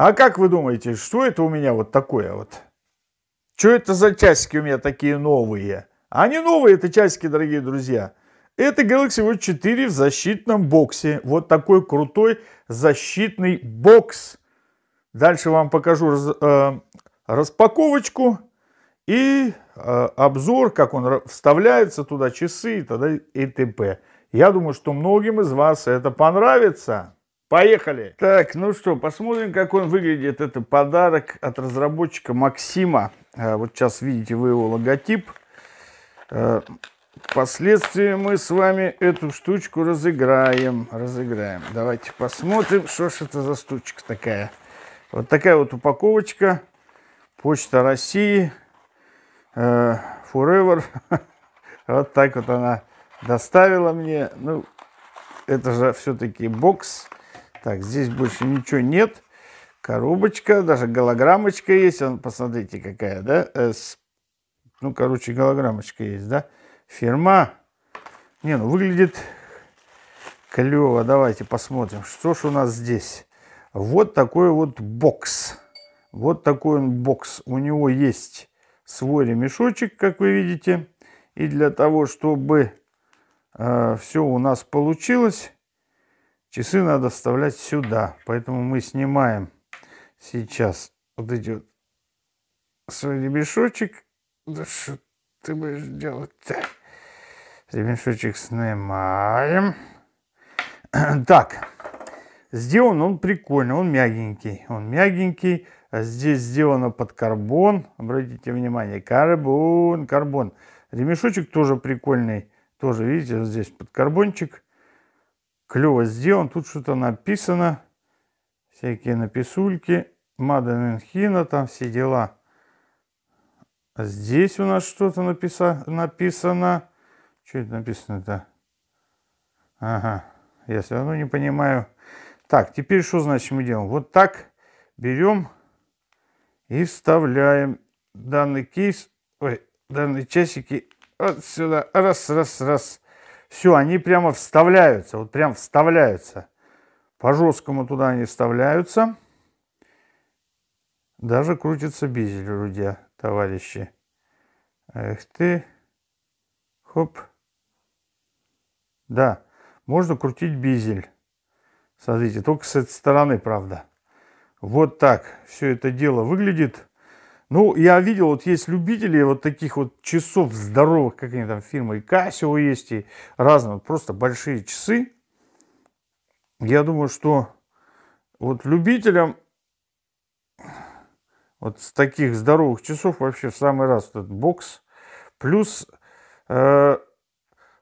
А как вы думаете, что это у меня вот такое вот? Что это за часики у меня такие новые? А не новые это часики, дорогие друзья. Это Galaxy Watch 4 в защитном боксе. Вот такой крутой защитный бокс. Дальше вам покажу раз, э, распаковочку и э, обзор, как он вставляется туда, часы и т.д. и т.п. Я думаю, что многим из вас это понравится. Поехали! Так, ну что, посмотрим, как он выглядит. Это подарок от разработчика Максима. А, вот сейчас видите вы его логотип. А, впоследствии мы с вами эту штучку разыграем. Разыграем. Давайте посмотрим, что ж это за штучка такая. Вот такая вот упаковочка. Почта России. А, forever. Вот так вот она доставила мне. Ну, это же все-таки бокс. Так, здесь больше ничего нет. Коробочка, даже голограммочка есть. он Посмотрите, какая, да? Э, с... Ну, короче, голограммочка есть, да? Фирма. Не, ну, выглядит клево. Давайте посмотрим, что ж у нас здесь. Вот такой вот бокс. Вот такой он бокс. У него есть свой ремешочек, как вы видите. И для того, чтобы э, все у нас получилось, Часы надо вставлять сюда, поэтому мы снимаем сейчас вот эти вот свой ребешочек. Да что ты будешь делать-то? Ремешочек снимаем. Так, сделан он прикольно, он мягенький, он мягенький. Здесь сделано под карбон. Обратите внимание, карбон, карбон. Ремешочек тоже прикольный. Тоже, видите, здесь под карбончик клево сделан. Тут что-то написано. Всякие написульки. Маден там все дела. Здесь у нас что-то написа написано. Что это написано-то? Ага, я все равно не понимаю. Так, теперь что значит мы делаем? Вот так берем и вставляем данный кейс, ой, данные часики вот сюда. Раз, раз, раз. Все, они прямо вставляются, вот прям вставляются. По жесткому туда они вставляются. Даже крутится бизель у товарищи. Эх ты. Хоп. Да, можно крутить бизель. Смотрите, только с этой стороны, правда. Вот так все это дело выглядит. Ну, я видел, вот есть любители вот таких вот часов здоровых, как они там, фирмы и Casio есть, и разные, вот просто большие часы. Я думаю, что вот любителям вот с таких здоровых часов вообще в самый раз этот бокс. Плюс э,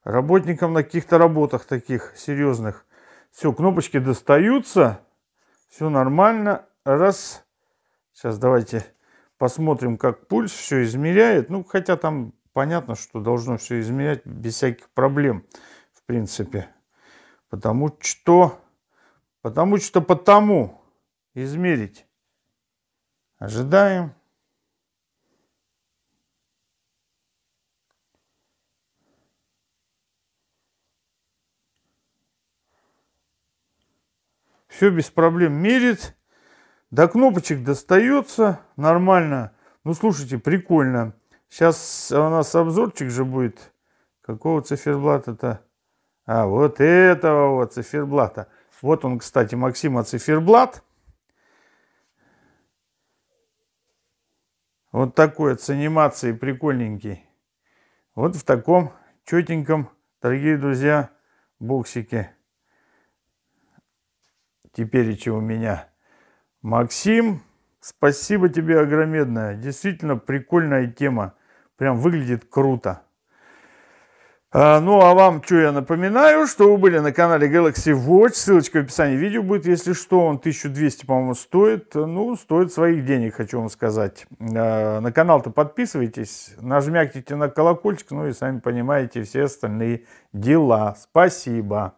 работникам на каких-то работах таких серьезных. Все, кнопочки достаются, все нормально. Раз, сейчас давайте Посмотрим, как пульс все измеряет. Ну, хотя там понятно, что должно все измерять без всяких проблем, в принципе. Потому что... Потому что потому измерить. Ожидаем. Все без проблем мерит. До кнопочек достается нормально. Ну, слушайте, прикольно. Сейчас у нас обзорчик же будет. Какого циферблата-то? А, вот этого вот циферблата. Вот он, кстати, Максима циферблат. Вот такой с анимацией прикольненький. Вот в таком четеньком, дорогие друзья, боксике. Теперь у меня. Максим, спасибо тебе огромное. Действительно прикольная тема. Прям выглядит круто. А, ну, а вам, что я напоминаю, что вы были на канале Galaxy Watch, ссылочка в описании видео будет, если что, он 1200, по-моему, стоит, ну, стоит своих денег, хочу вам сказать. А, на канал-то подписывайтесь, нажмякните на колокольчик, ну и сами понимаете все остальные дела. Спасибо.